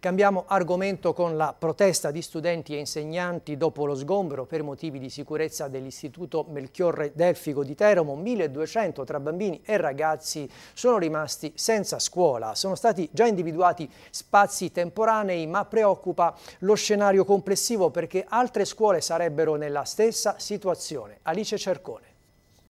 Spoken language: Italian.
Cambiamo argomento con la protesta di studenti e insegnanti dopo lo sgombro per motivi di sicurezza dell'Istituto Melchiorre Delfico di Teramo. 1200 tra bambini e ragazzi sono rimasti senza scuola. Sono stati già individuati spazi temporanei ma preoccupa lo scenario complessivo perché altre scuole sarebbero nella stessa situazione. Alice Cercone.